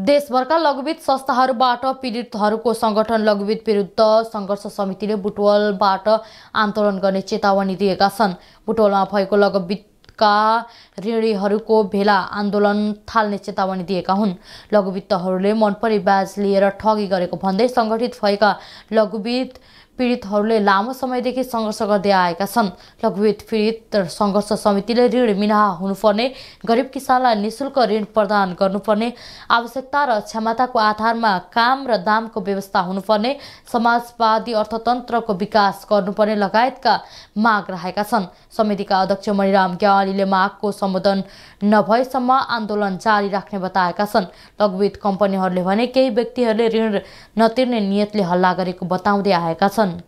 देशभरका लघुवित संस्थाहरूबाट पीडितहरूको सङ्गठन लघुवित विरुद्ध सङ्घर्ष समितिले बुटवलबाट आन्दोलन गर्ने चेतावनी दिएका छन् बुटवलमा भएको लघुवित का ऋणीहरूको भेला आन्दोलन थाल्ने चेतावनी दिएका हुन् लघुवित्तहरूले मनपरी ब्याज लिएर ठगी गरेको भन्दै सङ्गठित भएका लघुवित्त पीडितहरूले लामो समयदेखि सङ्घर्ष गर्दै आएका छन् लघुवित्त पीडित सङ्घर्ष समितिले ऋण मिनाहा हुनुपर्ने गरिब किसानलाई निशुल्क ऋण प्रदान गर्नुपर्ने आवश्यकता र क्षमताको आधारमा काम र दामको व्यवस्था हुनुपर्ने समाजवादी अर्थतन्त्रको विकास गर्नुपर्ने लगायतका माग राखेका छन् समितिका अध्यक्ष मणिराम ज्ञान प्रणालीले मागको सम्बोधन नभएसम्म आन्दोलन जारी राख्ने बताएका छन् लघुवित कम्पनीहरूले भने केही व्यक्तिहरूले ऋण नतिर्ने नियतले हल्ला गरेको बताउँदै आएका छन्